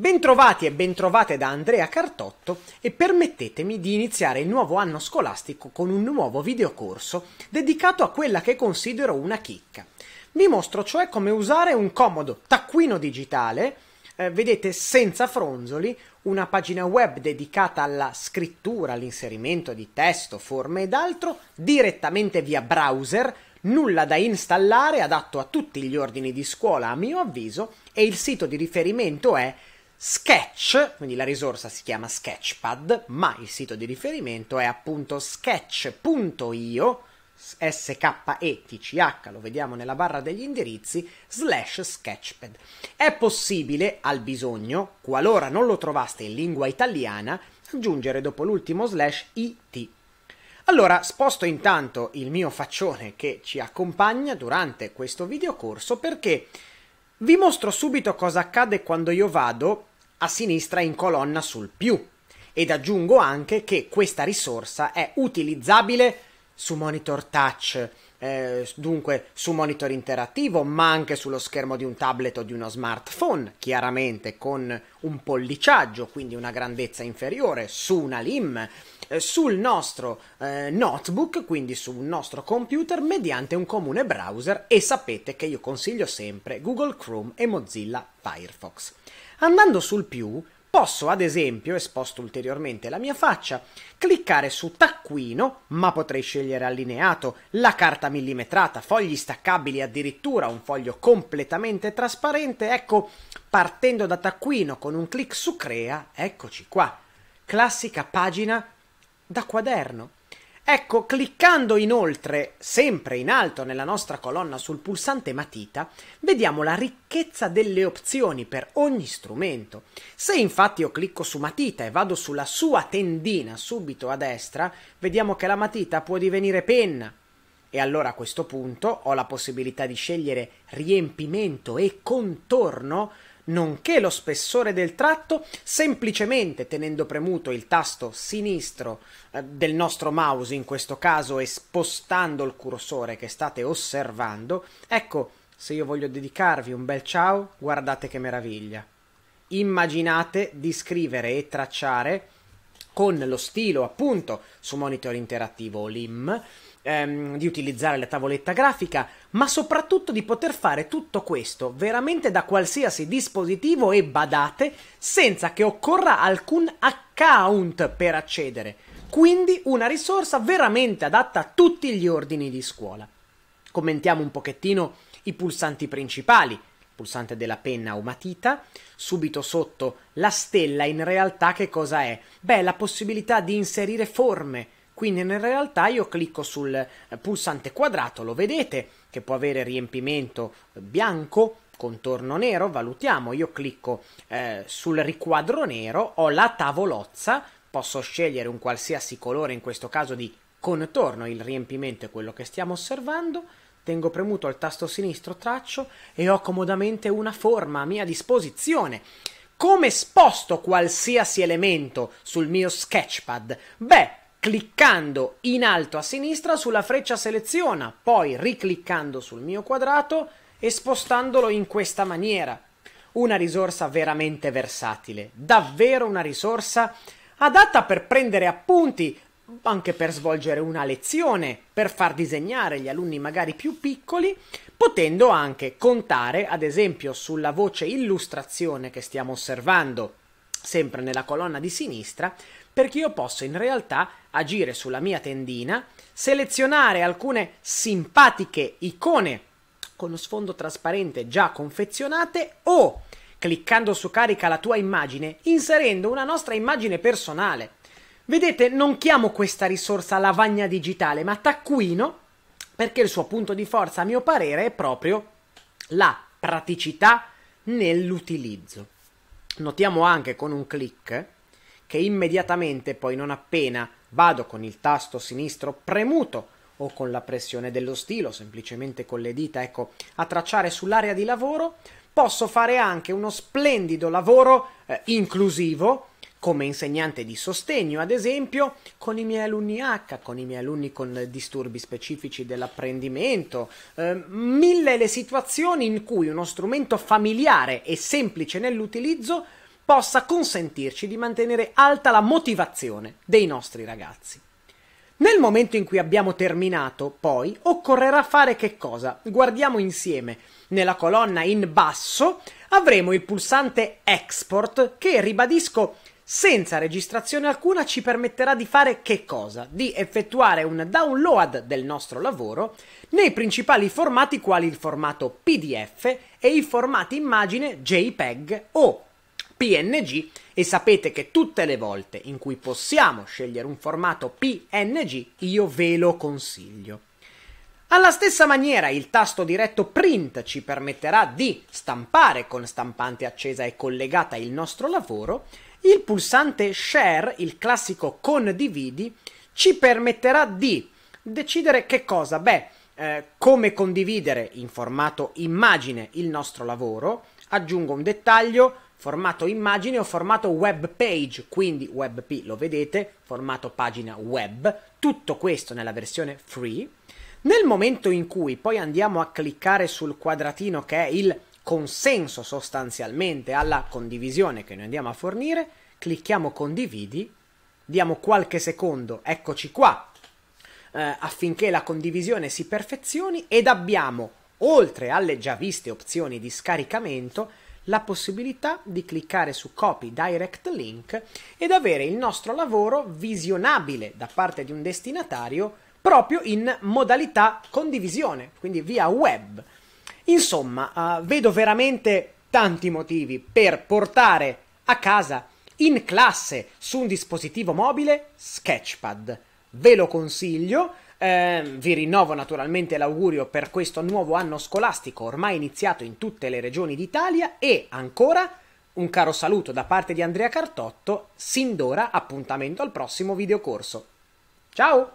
Bentrovati e bentrovate da Andrea Cartotto e permettetemi di iniziare il nuovo anno scolastico con un nuovo videocorso dedicato a quella che considero una chicca. Vi mostro cioè come usare un comodo taccuino digitale, eh, vedete senza fronzoli, una pagina web dedicata alla scrittura, all'inserimento di testo, forme ed altro, direttamente via browser, nulla da installare, adatto a tutti gli ordini di scuola a mio avviso, e il sito di riferimento è Sketch, quindi la risorsa si chiama Sketchpad, ma il sito di riferimento è appunto sketch.io, s k e t sketch, lo vediamo nella barra degli indirizzi, slash sketchpad. È possibile, al bisogno, qualora non lo trovaste in lingua italiana, aggiungere dopo l'ultimo slash it. Allora, sposto intanto il mio faccione che ci accompagna durante questo videocorso perché vi mostro subito cosa accade quando io vado a sinistra in colonna sul più. Ed aggiungo anche che questa risorsa è utilizzabile su monitor touch, eh, dunque su monitor interattivo, ma anche sullo schermo di un tablet o di uno smartphone, chiaramente con un polliciaggio, quindi una grandezza inferiore, su una LIM, eh, sul nostro eh, notebook, quindi su un nostro computer, mediante un comune browser e sapete che io consiglio sempre Google Chrome e Mozilla Firefox. Andando sul più, Posso, ad esempio, esposto ulteriormente la mia faccia, cliccare su taccuino, ma potrei scegliere allineato, la carta millimetrata, fogli staccabili addirittura, un foglio completamente trasparente. Ecco, partendo da taccuino con un clic su crea, eccoci qua. Classica pagina da quaderno. Ecco, cliccando inoltre sempre in alto nella nostra colonna sul pulsante matita, vediamo la ricchezza delle opzioni per ogni strumento. Se infatti io clicco su matita e vado sulla sua tendina subito a destra, vediamo che la matita può divenire penna. E allora a questo punto ho la possibilità di scegliere riempimento e contorno nonché lo spessore del tratto semplicemente tenendo premuto il tasto sinistro eh, del nostro mouse in questo caso e spostando il cursore che state osservando. Ecco, se io voglio dedicarvi un bel ciao, guardate che meraviglia. Immaginate di scrivere e tracciare con lo stilo appunto su monitor interattivo LIM, ehm, di utilizzare la tavoletta grafica, ma soprattutto di poter fare tutto questo veramente da qualsiasi dispositivo e badate senza che occorra alcun account per accedere. Quindi una risorsa veramente adatta a tutti gli ordini di scuola. Commentiamo un pochettino i pulsanti principali pulsante della penna o matita, subito sotto la stella in realtà che cosa è? Beh, la possibilità di inserire forme, quindi in realtà io clicco sul eh, pulsante quadrato, lo vedete, che può avere riempimento eh, bianco, contorno nero, valutiamo, io clicco eh, sul riquadro nero, ho la tavolozza, posso scegliere un qualsiasi colore, in questo caso di contorno, il riempimento è quello che stiamo osservando, Tengo premuto il tasto sinistro traccio e ho comodamente una forma a mia disposizione. Come sposto qualsiasi elemento sul mio sketchpad? Beh, cliccando in alto a sinistra sulla freccia seleziona, poi ricliccando sul mio quadrato e spostandolo in questa maniera. Una risorsa veramente versatile, davvero una risorsa adatta per prendere appunti, anche per svolgere una lezione, per far disegnare gli alunni magari più piccoli, potendo anche contare ad esempio sulla voce illustrazione che stiamo osservando sempre nella colonna di sinistra, perché io posso in realtà agire sulla mia tendina, selezionare alcune simpatiche icone con lo sfondo trasparente già confezionate o cliccando su carica la tua immagine, inserendo una nostra immagine personale Vedete, non chiamo questa risorsa lavagna digitale, ma taccuino, perché il suo punto di forza, a mio parere, è proprio la praticità nell'utilizzo. Notiamo anche con un clic che immediatamente poi non appena vado con il tasto sinistro premuto o con la pressione dello stilo, semplicemente con le dita, ecco, a tracciare sull'area di lavoro, posso fare anche uno splendido lavoro eh, inclusivo come insegnante di sostegno, ad esempio, con i miei alunni H, con i miei alunni con disturbi specifici dell'apprendimento, eh, mille le situazioni in cui uno strumento familiare e semplice nell'utilizzo possa consentirci di mantenere alta la motivazione dei nostri ragazzi. Nel momento in cui abbiamo terminato, poi, occorrerà fare che cosa? Guardiamo insieme. Nella colonna in basso avremo il pulsante Export che, ribadisco, senza registrazione alcuna ci permetterà di fare che cosa? Di effettuare un download del nostro lavoro nei principali formati quali il formato PDF e i formati immagine JPEG o PNG e sapete che tutte le volte in cui possiamo scegliere un formato PNG io ve lo consiglio. Alla stessa maniera il tasto diretto print ci permetterà di stampare con stampante accesa e collegata il nostro lavoro il pulsante share, il classico condividi, ci permetterà di decidere che cosa? Beh, eh, come condividere in formato immagine il nostro lavoro. Aggiungo un dettaglio, formato immagine o formato web page, quindi WebP lo vedete, formato pagina web, tutto questo nella versione free. Nel momento in cui poi andiamo a cliccare sul quadratino che è il consenso sostanzialmente alla condivisione che noi andiamo a fornire, clicchiamo condividi, diamo qualche secondo, eccoci qua, eh, affinché la condivisione si perfezioni ed abbiamo, oltre alle già viste opzioni di scaricamento, la possibilità di cliccare su Copy Direct Link ed avere il nostro lavoro visionabile da parte di un destinatario proprio in modalità condivisione, quindi via web. Insomma, uh, vedo veramente tanti motivi per portare a casa in classe su un dispositivo mobile Sketchpad. Ve lo consiglio. Eh, vi rinnovo naturalmente l'augurio per questo nuovo anno scolastico ormai iniziato in tutte le regioni d'Italia e ancora un caro saluto da parte di Andrea Cartotto, sin d'ora appuntamento al prossimo videocorso. Ciao!